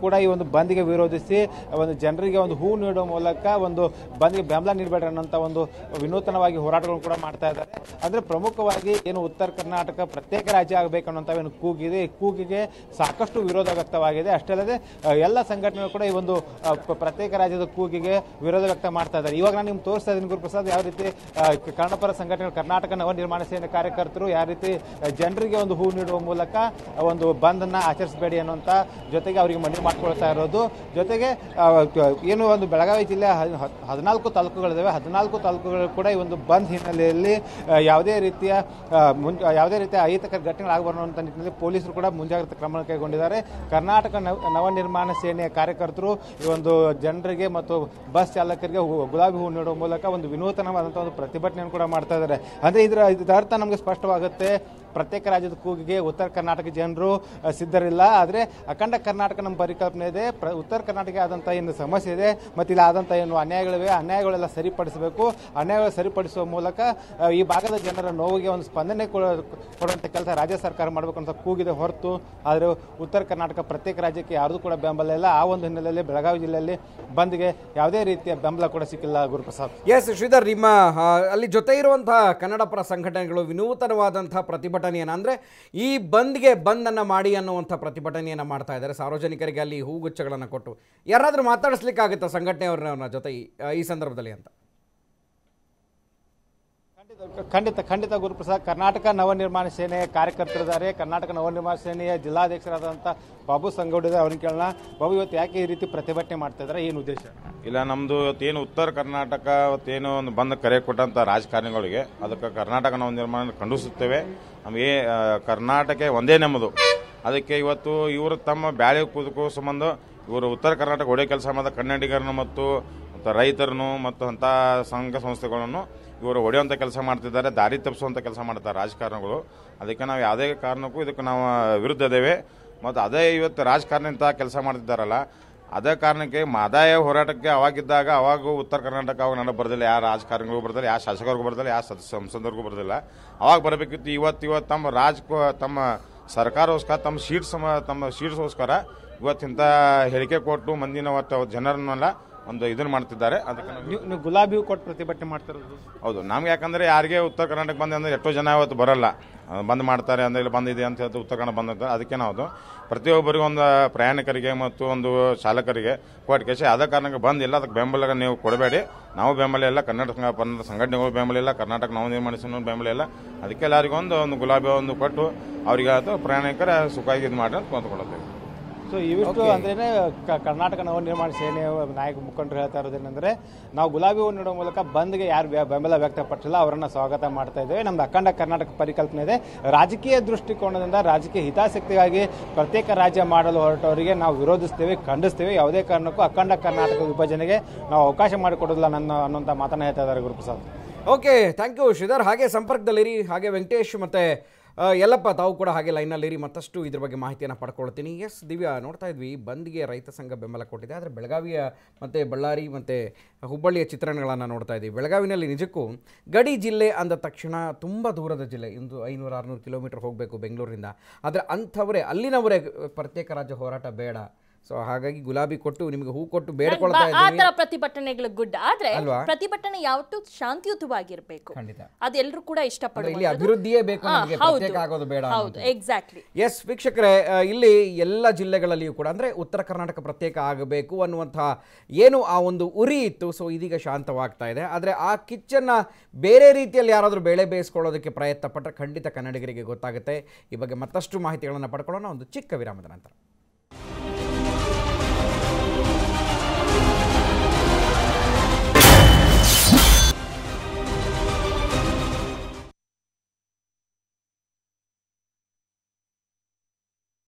ಕೂಡ ಈ ಒಂದು ಬಂದ್ಗೆ ವಿರೋಧಿಸಿ ಒಂದು ಜನರಿಗೆ ಒಂದು ಹೂ ನೀಡುವ ಮೂಲಕ ಒಂದು ಬಂದ್ಗೆ ಬೆಂಬಲ ನೀಡಬೇಡ ಅನ್ನೋಂಥ ಒಂದು ವಿನೂತನವಾಗಿ ಹೋರಾಟಗಳು ಕೂಡ ಮಾಡ್ತಾ ಇದ್ದಾರೆ ಅಂದರೆ ಪ್ರಮುಖವಾಗಿ ಏನು ಉತ್ತರ ಕರ್ನಾಟಕ ಪ್ರತ್ಯೇಕ ರಾಜ್ಯ ಅನ್ನೋಂಥ ಏನು ಕೂಗಿದೆ ಈ ಕೂಗಿಗೆ ಸಾಕಷ್ಟು ವಿರೋಧ ವ್ಯಕ್ತವಾಗಿದೆ ಅಷ್ಟೇ ಅಲ್ಲದೆ ಎಲ್ಲ ಸಂಘಟನೆಗಳು ಕೂಡ ಈ ಒಂದು ಪ್ರತ್ಯೇಕ ರಾಜ್ಯದ ಕೂಗಿಗೆ ವಿರೋಧ ವ್ಯಕ್ತ ಮಾಡ್ತಾ ಇದ್ದಾರೆ ಇವಾಗ ನಾನು ನಿಮ್ಗೆ ತೋರಿಸ್ತಾ ಇದ್ದೀನಿ ಗುರುಪ್ರಸಾದ್ ಯಾವ ರೀತಿ ಕನ್ನಡಪರ ಸಂಘಟನೆಗಳು ಕರ್ನಾಟಕ ನವ ನಿರ್ಮಾಣ ಸೇನೆ ಕಾರ್ಯಕರ್ತರು ಯಾವ ರೀತಿ ಜನರಿಗೆ ಒಂದು ಹೂ ನೀಡುವ ಮೂಲಕ ಒಂದು ಬಂದನ್ನು ಆಚರಿಸಬೇಡಿ ಅನ್ನೋಂಥ ಜೊತೆಗೆ ಅವರಿಗೆ ಅವರಿಗೆ ಮನವಿ ಮಾಡ್ಕೊಳ್ತಾ ಇರೋದು ಜೊತೆಗೆ ಏನು ಒಂದು ಬೆಳಗಾವಿ ಜಿಲ್ಲೆ ಹದಿನಾಲ್ಕು ತಾಲೂಕುಗಳಿದ್ದಾವೆ ಹದಿನಾಲ್ಕು ತಾಲೂಕುಗಳು ಕೂಡ ಈ ಒಂದು ಬಂದ್ ಹಿನ್ನೆಲೆಯಲ್ಲಿ ಯಾವುದೇ ರೀತಿಯ ಮುಂಜ ಯಾವುದೇ ರೀತಿಯ ಅಹಿತಕರ ಅಂತ ನಿಟ್ಟಿನಲ್ಲಿ ಪೊಲೀಸರು ಕೂಡ ಮುಂಜಾಗ್ರತಾ ಕ್ರಮ ಕೈಗೊಂಡಿದ್ದಾರೆ ಕರ್ನಾಟಕ ನವನಿರ್ಮಾಣ ಸೇನೆಯ ಕಾರ್ಯಕರ್ತರು ಈ ಒಂದು ಜನರಿಗೆ ಮತ್ತು ಬಸ್ ಚಾಲಕರಿಗೆ ಗುಲಾಬಿ ಹೂ ನೀಡುವ ಮೂಲಕ ಒಂದು ವಿನೂತನವಾದಂಥ ಒಂದು ಪ್ರತಿಭಟನೆಯನ್ನು ಕೂಡ ಮಾಡ್ತಾ ಇದ್ದಾರೆ ಅಂದರೆ ಇದರ ಇದರ ನಮಗೆ ಸ್ಪಷ್ಟವಾಗುತ್ತೆ ಪ್ರತ್ಯೇಕ ರಾಜ್ಯದ ಕೂಗಿಗೆ ಉತ್ತರ ಕರ್ನಾಟಕ ಜನರು ಸಿದ್ಧರಿಲ್ಲ ಆದರೆ ಅಖಂಡ ಕರ್ನಾಟಕ ನಮ್ಮ ಪರಿಕಲ್ಪನೆ ಇದೆ ಪ್ರ ಉತ್ತರ ಕರ್ನಾಟಕ ಆದಂಥ ಏನು ಸಮಸ್ಯೆ ಇದೆ ಮತ್ತು ಇಲ್ಲಿ ಆದಂಥ ಏನು ಅನ್ಯಾಯಗಳಿವೆ ಅನ್ಯಾಯಗಳೆಲ್ಲ ಸರಿಪಡಿಸಬೇಕು ಅನ್ಯಾಯಗಳು ಸರಿಪಡಿಸುವ ಮೂಲಕ ಈ ಭಾಗದ ಜನರ ನೋವಿಗೆ ಒಂದು ಸ್ಪಂದನೆ ಕೊಡುವಂಥ ಕೆಲಸ ರಾಜ್ಯ ಸರ್ಕಾರ ಮಾಡಬೇಕು ಅಂತ ಕೂಗಿದೆ ಹೊರತು ಆದರೆ ಉತ್ತರ ಕರ್ನಾಟಕ ಪ್ರತ್ಯೇಕ ರಾಜ್ಯಕ್ಕೆ ಯಾರ್ದು ಕೂಡ ಬೆಂಬಲ ಇಲ್ಲ ಆ ಒಂದು ಹಿನ್ನೆಲೆಯಲ್ಲಿ ಬೆಳಗಾವಿ ಜಿಲ್ಲೆಯಲ್ಲಿ ಬಂದ್ಗೆ ಯಾವುದೇ ರೀತಿಯ ಬೆಂಬಲ ಕೂಡ ಸಿಕ್ಕಿಲ್ಲ ಗುರುಪ್ರಸಾದ್ ಎಸ್ ಶ್ರೀಧರ್ ನಿಮ್ಮ ಅಲ್ಲಿ ಜೊತೆ ಇರುವಂತಹ ಕನ್ನಡ ಪರ ಸಂಘಟನೆಗಳು ವಿನೂತನವಾದಂತಹ ಪ್ರತಿಭಟನೆ ಏನಂದ್ರೆ ಈ ಬಂದ್ಗೆ ಬಂದನ್ನು ಮಾಡಿ ಅನ್ನುವಂಥ ಪ್ರತಿಭಟನೆಯನ್ನು ಮಾಡ್ತಾ ಇದ್ದಾರೆ ಸಾರ್ವಜನಿಕ ಸಾರ್ವಜನಿಕರಿಗೆ ಅಲ್ಲಿ ಹೂಗುಚ್ಛಗಳನ್ನು ಕೊಟ್ಟು ಯಾರಾದರೂ ಮಾತಾಡಿಸ್ಲಿಕ್ಕಾಗುತ್ತಾ ಸಂಘಟನೆಯವ್ರನ್ನ ಜೊತೆ ಈ ಸಂದರ್ಭದಲ್ಲಿ ಅಂತ ಖಂಡಿತ ಖಂಡಿತ ಗುರುಪ್ರಸಾದ್ ಕರ್ನಾಟಕ ನವನಿರ್ಮಾಣ ಸೇನೆ ಕಾರ್ಯಕರ್ತರಿದ್ದಾರೆ ಕರ್ನಾಟಕ ನವನಿರ್ಮಾಣ ಸೇನೆಯ ಜಿಲ್ಲಾಧ್ಯಕ್ಷರಾದಂಥ ಬಾಬು ಸಂಗೌಡಿದ ಅವ್ರನ್ನ ಕೇಳೋಣ ಬಾಬು ಇವತ್ತು ಯಾಕೆ ಈ ರೀತಿ ಪ್ರತಿಭಟನೆ ಮಾಡ್ತಾ ಇದ್ದಾರೆ ಏನು ಉದ್ದೇಶ ಇಲ್ಲ ನಮ್ಮದು ಇವತ್ತೇನು ಉತ್ತರ ಕರ್ನಾಟಕ ಇವತ್ತೇನು ಒಂದು ಬಂದ್ ಕರೆ ಕೊಟ್ಟಂಥ ರಾಜಕಾರಣಿಗಳಿಗೆ ಅದಕ್ಕೆ ಕರ್ನಾಟಕ ನವನಿರ್ಮಾಣ ಖಂಡಿಸುತ್ತೇವೆ ನಮಗೆ ಕರ್ನಾಟಕ ಒಂದೇ ನಮ್ಮದು ಅದಕ್ಕೆ ಇವತ್ತು ಇವರು ತಮ್ಮ ಬ್ಯಾಳೆ ಕುದಕೋ ಸಂಬಂಧ ಇವರು ಉತ್ತರ ಕರ್ನಾಟಕ ಹೊಡೆಯೋ ಕೆಲಸ ಮಾಡಿದ ಕನ್ನಡಿಗರನ್ನು ಮತ್ತು ರೈತರನ್ನು ಮತ್ತು ಅಂಥ ಸಂಘ ಸಂಸ್ಥೆಗಳನ್ನು ಇವರು ಹೊಡೆಯುವಂಥ ಕೆಲಸ ಮಾಡ್ತಿದ್ದಾರೆ ದಾರಿ ತಪ್ಪಿಸುವಂಥ ಕೆಲಸ ಮಾಡ್ತಾರೆ ರಾಜಕಾರಣಗಳು ಅದಕ್ಕೆ ನಾವು ಯಾವುದೇ ಕಾರಣಕ್ಕೂ ಇದಕ್ಕೆ ನಾವು ವಿರುದ್ಧ ಇದ್ದೇವೆ ಮತ್ತು ಅದೇ ಇವತ್ತು ರಾಜಕಾರಣ ಇಂಥ ಕೆಲಸ ಮಾಡ್ತಿದ್ದಾರಲ್ಲ ಅದೇ ಕಾರಣಕ್ಕೆ ಆದಾಯ ಹೋರಾಟಕ್ಕೆ ಅವಾಗಿದ್ದಾಗ ಅವಾಗ ಉತ್ತರ ಕರ್ನಾಟಕ ಅವಾಗ ನನಗೆ ಬರೋದಿಲ್ಲ ಯಾವ ರಾಜಕಾರಣಿಗೂ ಬರ್ದಿಲ್ಲ ಯಾವ ಶಾಸಕರಿಗೂ ಬರೋದಿಲ್ಲ ಯಾವ ಸಂಸದರಿಗೂ ಬರೋದಿಲ್ಲ ಅವಾಗ ಬರಬೇಕಿತ್ತು ಇವತ್ತು ಇವತ್ತು ತಮ್ಮ ರಾಜ ತಮ್ಮ ಸರ್ಕಾರಗೋಸ್ಕರ ತಮ್ಮ ಸೀಟ್ಸ್ ಸಮ ತಮ್ಮ ಸೀಟ್ಸ್ಗೋಸ್ಕರ ಇವತ್ತಿಂಥ ಹೇಳಿಕೆ ಕೊಟ್ಟು ಮಂದಿನ ಅವತ್ತು ಜನರನ್ನೆಲ್ಲ ಒಂದು ಇದನ್ನು ಮಾಡ್ತಿದ್ದಾರೆ ಅದಕ್ಕೆ ನೀವು ಗುಲಾಬಿ ಕೊಟ್ಟು ಪ್ರತಿಭಟನೆ ಮಾಡ್ತಿರೋದು ಹೌದು ನಮ್ಗೆ ಯಾಕಂದರೆ ಯಾರಿಗೆ ಉತ್ತರ ಕರ್ನಾಟಕ ಬಂದೆ ಅಂದ್ರೆ ಎಷ್ಟೋ ಜನ ಅವತ್ತು ಬರಲ್ಲ ಬಂದ್ ಮಾಡ್ತಾರೆ ಅಂದರೆ ಇಲ್ಲಿ ಬಂದಿದೆ ಅಂತ ಹೇಳ್ತಾ ಉತ್ತರ ಕನ್ನಡ ಬಂದ ಅದಕ್ಕೆ ನಾವು ಪ್ರತಿಯೊಬ್ಬರಿಗೂ ಒಂದು ಪ್ರಯಾಣಿಕರಿಗೆ ಮತ್ತು ಒಂದು ಚಾಲಕರಿಗೆ ಕೊಟ್ಟು ಕೇಸಿ ಆದ ಕಾರಣಕ್ಕೆ ಬಂದಿಲ್ಲ ಅದಕ್ಕೆ ಬೆಂಬಲ ನೀವು ಕೊಡಬೇಡಿ ನಾವು ಬೆಂಬಲ ಇಲ್ಲ ಕನ್ನಡ ಸಂಘಟನೆಗಳು ಬೆಂಬಲ ಇಲ್ಲ ಕರ್ನಾಟಕ ನಾವು ನಿರ್ಮಾಣಿಸೋ ಬೆಂಬಲ ಇಲ್ಲ ಅದಕ್ಕೆ ಎಲ್ಲರಿಗೂ ಒಂದು ಒಂದು ಗುಲಾಬಿ ಒಂದು ಕೊಟ್ಟು ಅವರಿಗೆ ಅದು ಪ್ರಯಾಣಿಕರ ಸುಖಾಗಿ ಇದು ಮಾಡಿ ಅಂತ ಕೊಂತ್ಕೊಳ್ತೇವೆ ಸೊ ಇವಿಷ್ಟು ಅಂದ್ರೆ ಕರ್ನಾಟಕ ನಿರ್ಮಾಣ ಸೇನೆ ನಾಯಕ ಮುಖಂಡರು ಹೇಳ್ತಾ ಇರೋದೇನೆಂದ್ರೆ ನಾವು ಗುಲಾಬಿ ಹೂವು ನೀಡೋ ಮೂಲಕ ಬಂದ್ಗೆ ಯಾರು ಬೆಂಬಲ ವ್ಯಕ್ತಪಡಿಸಿಲ್ಲ ಅವರನ್ನ ಸ್ವಾಗತ ಮಾಡ್ತಾ ಇದ್ದೇವೆ ನಮ್ದು ಅಖಂಡ ಕರ್ನಾಟಕ ಪರಿಕಲ್ಪನೆ ಇದೆ ರಾಜಕೀಯ ದೃಷ್ಟಿಕೋನದಿಂದ ರಾಜಕೀಯ ಹಿತಾಸಕ್ತಿಗಾಗಿ ಪ್ರತ್ಯೇಕ ರಾಜ್ಯ ಮಾಡಲು ಹೊರಟವರಿಗೆ ನಾವು ವಿರೋಧಿಸ್ತೇವೆ ಖಂಡಿಸ್ತೇವೆ ಯಾವುದೇ ಕಾರಣಕ್ಕೂ ಅಖಂಡ ಕರ್ನಾಟಕ ವಿಭಜನೆಗೆ ನಾವು ಅವಕಾಶ ಮಾಡಿಕೊಡೋದಿಲ್ಲ ನನ್ನ ಅನ್ನುವಂಥ ಮಾತನ್ನ ಹೇಳ್ತಾ ಇದ್ದಾರೆ Guruprasad okay thank you Shridhar ಹಾಗೆ ಸಂಪರ್ಕದಲ್ಲಿರಿ ಹಾಗೆ ವೆಂಕಟೇಶ್ ಮತ್ತೆ ಎಲ್ಲಪ್ಪ ತಾವು ಕೂಡ ಹಾಗೆ ಇರಿ ಮತ್ತಷ್ಟು ಇದ್ರ ಬಗ್ಗೆ ಮಾಹಿತಿಯನ್ನು ಪಡ್ಕೊಳ್ತೀನಿ ಎಸ್ ದಿವ್ಯಾ ನೋಡ್ತಾ ಇದ್ವಿ ಬಂದ್ಗೆ ರೈತ ಸಂಘ ಬೆಂಬಲ ಕೊಟ್ಟಿದೆ ಆದರೆ ಬೆಳಗಾವಿಯ ಮತ್ತು ಬಳ್ಳಾರಿ ಮತ್ತು ಹುಬ್ಬಳ್ಳಿಯ ಚಿತ್ರಣಗಳನ್ನು ನೋಡ್ತಾ ಇದ್ದೀವಿ ಬೆಳಗಾವಿನಲ್ಲಿ ನಿಜಕ್ಕೂ ಗಡಿ ಜಿಲ್ಲೆ ಅಂದ ತಕ್ಷಣ ತುಂಬ ದೂರದ ಜಿಲ್ಲೆ ಇಂದು ಐನೂರು ಆರುನೂರು ಕಿಲೋಮೀಟರ್ ಹೋಗಬೇಕು ಬೆಂಗಳೂರಿಂದ ಆದರೆ ಅಂಥವರೇ ಅಲ್ಲಿನವರೇ ಪ್ರತ್ಯೇಕ ರಾಜ್ಯ ಹೋರಾಟ ಬೇಡ ಸೊ ಹಾಗಾಗಿ ಗುಲಾಬಿ ಕೊಟ್ಟು ನಿಮಗೆ ಹೂ ಕೊಟ್ಟು ಬೇಡ್ಕೊಳ್ತಾ ಆ ಪ್ರತಿಭಟನೆಗಳು ಗುಡ್ ಆದ್ರೆ ಪ್ರತಿಭಟನೆ ಯಾವತ್ತೂ ಶಾಂತಿಯುತವಾಗಿರ್ಬೇಕು ಅದು ಅದೆಲ್ಲರೂ ಕೂಡ ಇಷ್ಟಪಡಬೇಕು ಇಲ್ಲಿ ಅಭಿವೃದ್ಧಿಯೇ ಬೇಕು ನಮಗೆ ಆಗೋದು ಬೇಡ ಹೌದು ಎಕ್ಸಾಕ್ಟ್ಲಿ ಎಸ್ ವೀಕ್ಷಕರೇ ಇಲ್ಲಿ ಎಲ್ಲ ಜಿಲ್ಲೆಗಳಲ್ಲಿಯೂ ಕೂಡ ಅಂದ್ರೆ ಉತ್ತರ ಕರ್ನಾಟಕ ಪ್ರತ್ಯೇಕ ಆಗಬೇಕು ಅನ್ನುವಂತಹ ಏನು ಆ ಒಂದು ಉರಿ ಇತ್ತು ಸೊ ಇದೀಗ ಶಾಂತವಾಗ್ತಾ ಇದೆ ಆದ್ರೆ ಆ ಕಿಚ್ಚನ್ನ ಬೇರೆ ರೀತಿಯಲ್ಲಿ ಯಾರಾದರೂ ಬೆಳೆ ಬೇಯಿಸ್ಕೊಳ್ಳೋದಕ್ಕೆ ಪ್ರಯತ್ನ ಪಟ್ಟರೆ ಖಂಡಿತ ಕನ್ನಡಿಗರಿಗೆ ಗೊತ್ತಾಗುತ್ತೆ ಈ ಬಗ್ಗೆ ಮತ್ತಷ್ಟು ಮಾಹಿತಿಗಳನ್ನು ಪಡ್ಕೊಳ್ಳೋಣ ಒಂದು ಚಿಕ್ಕ ವಿರಾಮದ ನಂತರ